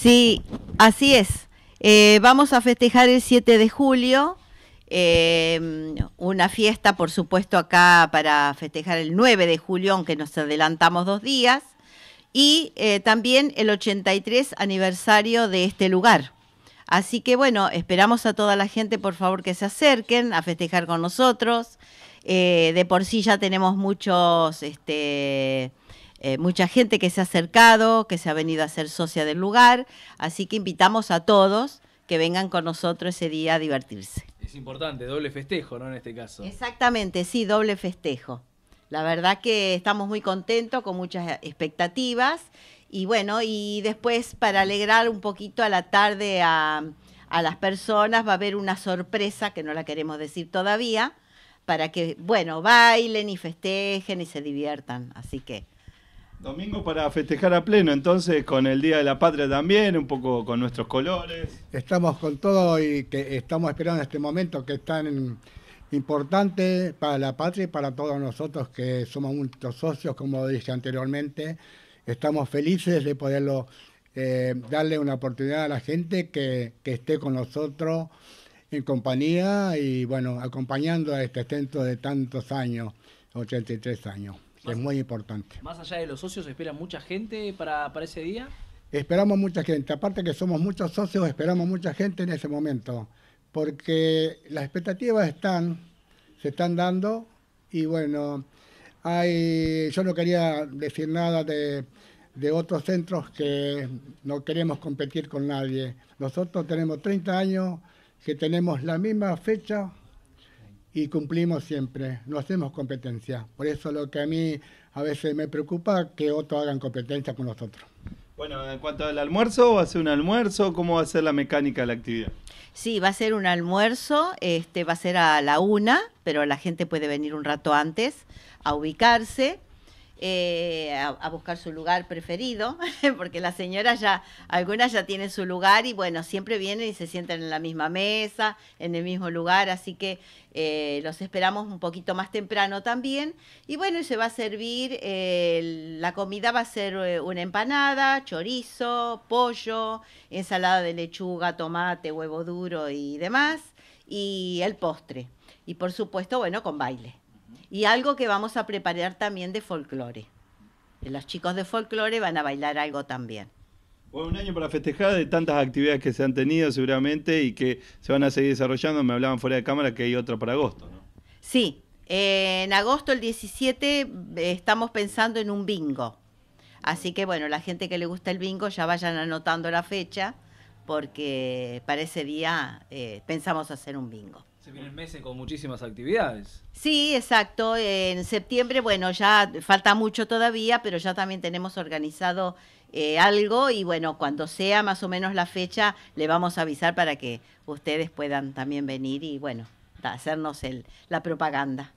Sí, así es. Eh, vamos a festejar el 7 de julio, eh, una fiesta, por supuesto, acá para festejar el 9 de julio, aunque nos adelantamos dos días, y eh, también el 83 aniversario de este lugar. Así que bueno, esperamos a toda la gente, por favor, que se acerquen a festejar con nosotros. de por sí ya tenemos muchos... Este, eh, mucha gente que se ha acercado, que se ha venido a ser socia del lugar, así que invitamos a todos que vengan con nosotros ese día a divertirse. Es importante, doble festejo, ¿no? En este caso. Exactamente, sí, doble festejo. La verdad que estamos muy contentos, con muchas expectativas. Y bueno, y después para alegrar un poquito a la tarde a, a las personas va a haber una sorpresa que no la queremos decir todavía, para que, bueno, bailen y festejen y se diviertan. Así que Domingo para festejar a pleno, entonces con el Día de la Patria también, un poco con nuestros colores. Estamos con todo y que estamos esperando este momento que es tan importante para la patria y para todos nosotros que somos muchos socios, como dije anteriormente. Estamos felices de poderlo eh, darle una oportunidad a la gente que, esté con nosotros en compañía y bueno, acompañando a este centro de tantos años, 83 años es muy importante. Más allá de los socios, ¿espera mucha gente para, para ese día? Esperamos mucha gente. Aparte que somos muchos socios, esperamos mucha gente en ese momento. Porque las expectativas están, se están dando y bueno, hay, yo no quería decir nada de, de otros centros que no queremos competir con nadie. Nosotros tenemos 30 años que tenemos la misma fecha y cumplimos siempre, no hacemos competencia. Por eso lo que a mí a veces me preocupa es que otros hagan competencia con nosotros. Bueno, en cuanto al almuerzo, ¿va a ser un almuerzo? ¿Cómo va a ser la mecánica de la actividad? Sí, va a ser un almuerzo, este, va a ser a la una, pero la gente puede venir un rato antes a ubicarse eh, a, buscar su lugar preferido, porque la señora ya, algunas ya tienen su lugar y bueno, siempre vienen y se sientan en la misma mesa, en el mismo lugar, así que eh, los esperamos un poquito más temprano también. Y bueno, se va a servir, eh, la comida va a ser una empanada, chorizo, pollo, ensalada de lechuga, tomate, huevo duro y demás, y el postre. Y por supuesto, bueno, con baile y algo que vamos a preparar también de folclore. Los chicos de folclore van a bailar algo también. Bueno, un año para festejar de tantas actividades que se han tenido seguramente y que se van a seguir desarrollando. Me hablaban fuera de cámara que hay otra para agosto, ¿no? Sí, eh, en agosto el 17 estamos pensando en un bingo. Así que bueno, la gente que le gusta el bingo ya vayan anotando la fecha porque para ese día eh, pensamos hacer un bingo. Se vienen meses con muchísimas actividades. Sí, exacto. En septiembre, bueno, ya falta mucho todavía, pero ya también tenemos organizado eh, algo y bueno, cuando sea más o menos la fecha, le vamos a avisar para que ustedes puedan también venir y bueno, hacernos la propaganda.